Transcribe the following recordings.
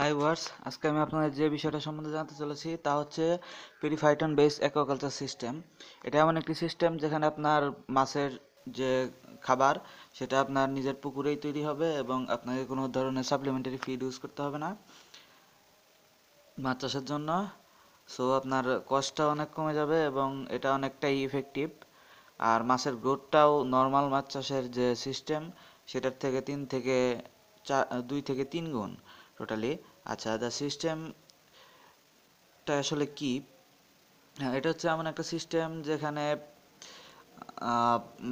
high ওয়ার্স আজকে আমি আপনাদের যে বিষয়টা সম্বন্ধে জানতে চলেছি তা হচ্ছে পিরিফাইটন বেস অ্যাকোয়াকালচার সিস্টেম এটা এমন একটি সিস্টেম যেখানে আপনার মাছের যে খাবার সেটা আপনার নিজের পুকুরেই তৈরি হবে এবং আপনাকে কোনো ধরনের সাপ্লিমেন্টারি ফিড ইউজ করতে হবে না মাছ চাষের জন্য সো আপনার কষ্টটা অনেক কমে যাবে এবং এটা অনেকটাই ইফেক্টিভ আর মাছের গ্রোথটাও নর্মাল মাছ চাষের যে সিস্টেম সেটার থেকে তিন থেকে চা দুই থেকে তিন গুণ টোটালি আচ্ছা দ্য সিস্টেমটা আসলে কি হ্যাঁ, এটা হচ্ছে এমন একটা সিস্টেম যেখানে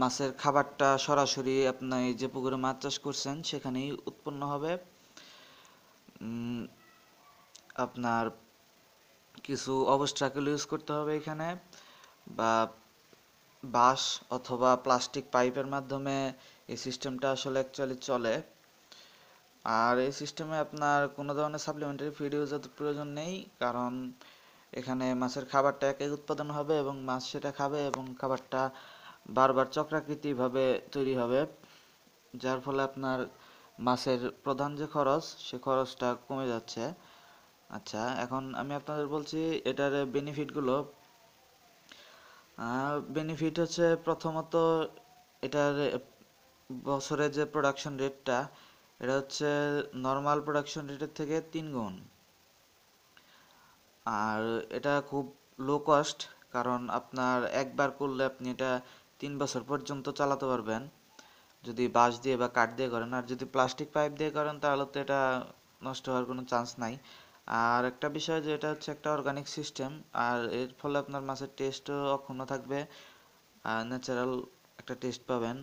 মাছের খাবারটা সরাসরি আপনি যে পুকুরে মাছ চাষ করছেন সেখানেই উৎপন্ন হবে আপনার কিছু অবস্ট্রাকেল ইউজ করতে হবে এখানে বা বাঁশ অথবা প্লাস্টিক পাইপের মাধ্যমে এই সিস্টেমটা আসলে অ্যাকচুয়ালি চলে আর এই সিস্টেমে আপনার কোনো ধরনের সাপ্লিমেন্টারি ফিড ইউজের প্রয়োজন নেই কারণ এখানে মাছের খাবারটা একই উৎপাদন হবে এবং মাছ সেটা খাবে এবং খাবারটা বারবার চক্রাকৃতিভাবে তৈরি হবে যার ফলে আপনার মাছের প্রধান যে খরচ সে খরচটা কমে যাচ্ছে আচ্ছা এখন আমি আপনাদের বলছি এটার বেনিফিটগুলো বেনিফিট হচ্ছে প্রথমত এটার বছরে যে প্রোডাকশন রেটটা এটা হচ্ছে নর্মাল প্রোডাকশন রেটের থেকে তিন গুণ আর এটা খুব লো কস্ট কারণ আপনার একবার করলে আপনি এটা তিন বছর পর্যন্ত চালাতে পারবেন যদি বাঁশ দিয়ে বা কাঠ দিয়ে করেন আর যদি প্লাস্টিক পাইপ দিয়ে করেন তাহলে তো এটা নষ্ট হওয়ার কোনো চান্স নাই আর একটা বিষয় যে এটা হচ্ছে একটা অর্গানিক সিস্টেম আর এর ফলে আপনার মাছের টেস্টও অক্ষুণ্ণ থাকবে আর ন্যাচারাল একটা টেস্ট পাবেন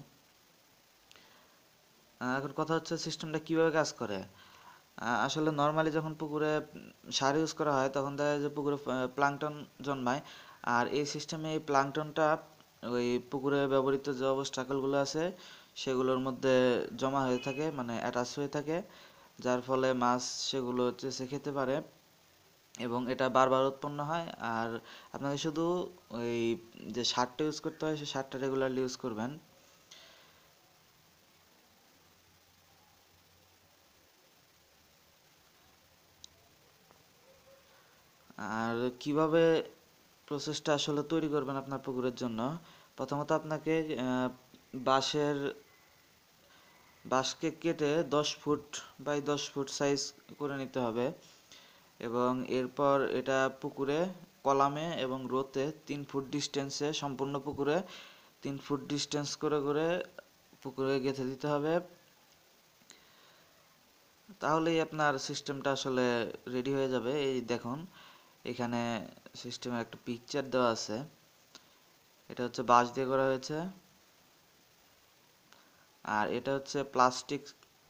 এখন কথা হচ্ছে সিস্টেমটা কিভাবে কাজ করে আসলে নর্মালি যখন পুকুরে সার ইউজ করা হয় তখন দেখা যায় যে পুকুরে প্লাংটন জন্মায় আর এই সিস্টেমে এই প্লাংটনটা ওই পুকুরে ব্যবহৃত যে অবস্টাকলগুলো আছে সেগুলোর মধ্যে জমা হয়ে থাকে মানে অ্যাটাচ হয়ে থাকে যার ফলে মাছ সেগুলো চেষে খেতে পারে এবং এটা বারবার উৎপন্ন হয় আর আপনাকে শুধু ওই যে সারটা ইউজ করতে হয় সেই সারটা রেগুলারলি ইউজ করবেন আর কিভাবে প্রসেসটা আসলে তৈরি করবেন আপনার পুকুরের জন্য প্রথমত আপনাকে বাঁশের বাঁশকে কেটে দশ ফুট বাই দশ ফুট সাইজ করে নিতে হবে এবং এরপর এটা পুকুরে কলামে এবং রোতে তিন ফুট ডিস্টেন্সে সম্পূর্ণ পুকুরে তিন ফুট ডিস্টেন্স করে করে পুকুরে গেঁথে দিতে হবে তাহলেই আপনার সিস্টেমটা আসলে রেডি হয়ে যাবে এই দেখুন এখানে সিস্টেমের একটা পিকচার দেওয়া আছে এটা হচ্ছে বাঁশ দিয়ে করা হয়েছে আর এটা হচ্ছে প্লাস্টিক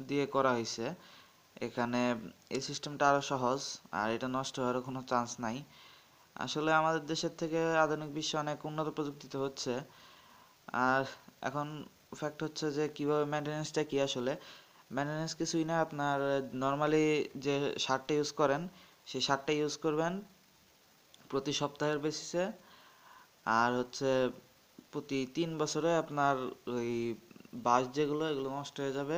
দিয়ে করা হয়েছে এখানে এই সিস্টেমটা আরও সহজ আর এটা নষ্ট হওয়ার কোনো চান্স নাই আসলে আমাদের দেশের থেকে আধুনিক বিশ্বে অনেক উন্নত প্রযুক্তিতে হচ্ছে আর এখন ফ্যাক্ট হচ্ছে যে কীভাবে মেনটেন্যান্সটা কী আসলে মেনটেন্যান্স কিছুই না আপনার নর্মালি যে সারটা ইউজ করেন সেই শার্টটা ইউজ করবেন প্রতি সপ্তাহের বেসিসে আর হচ্ছে প্রতি তিন বছরে আপনার ওই বাঁশ যেগুলো এগুলো নষ্ট হয়ে যাবে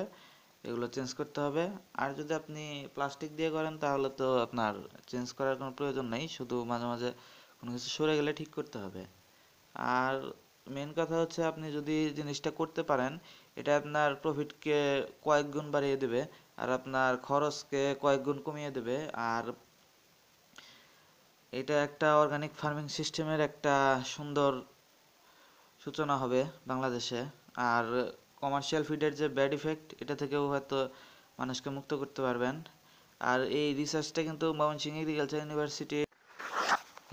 এগুলো চেঞ্জ করতে হবে আর যদি আপনি প্লাস্টিক দিয়ে করেন তাহলে তো আপনার চেঞ্জ করার কোনো প্রয়োজন নেই শুধু মাঝে মাঝে কোনো কিছু সরে গেলে ঠিক করতে হবে আর মেন কথা হচ্ছে আপনি যদি জিনিসটা করতে পারেন এটা আপনার প্রফিটকে কয়েক গুণ বাড়িয়ে দেবে আর আপনার খরচকে কয়েক গুণ কমিয়ে দেবে আর এটা একটা অর্গানিক ফার্মিং সিস্টেমের একটা সুন্দর সূচনা হবে বাংলাদেশে আর কমার্শিয়াল ফিডের যে ব্যাড ইফেক্ট এটা থেকেও হয়তো মানুষকে মুক্ত করতে পারবেন আর এই রিসার্চটা কিন্তু ময়মনসিংহ এগ্রিকালচার ইউনিভার্সিটি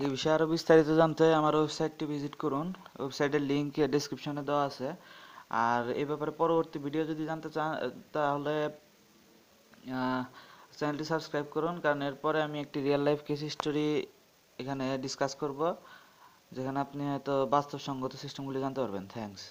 এই বিষয়ে আরও বিস্তারিত জানতে আমার ওয়েবসাইটটি ভিজিট করুন ওয়েবসাইটের লিঙ্ক ডিসক্রিপশনে দেওয়া আছে আর এ ব্যাপারে পরবর্তী ভিডিও যদি জানতে চান তাহলে চ্যানেলটি সাবস্ক্রাইব করুন কারণ এরপরে আমি একটি রিয়েল লাইফ কেস স্টোরি এখানে ডিসকাস করব যেখানে আপনি হয়তো বাস্তবসঙ্গত সিস্টেমগুলি জানতে পারবেন থ্যাংকস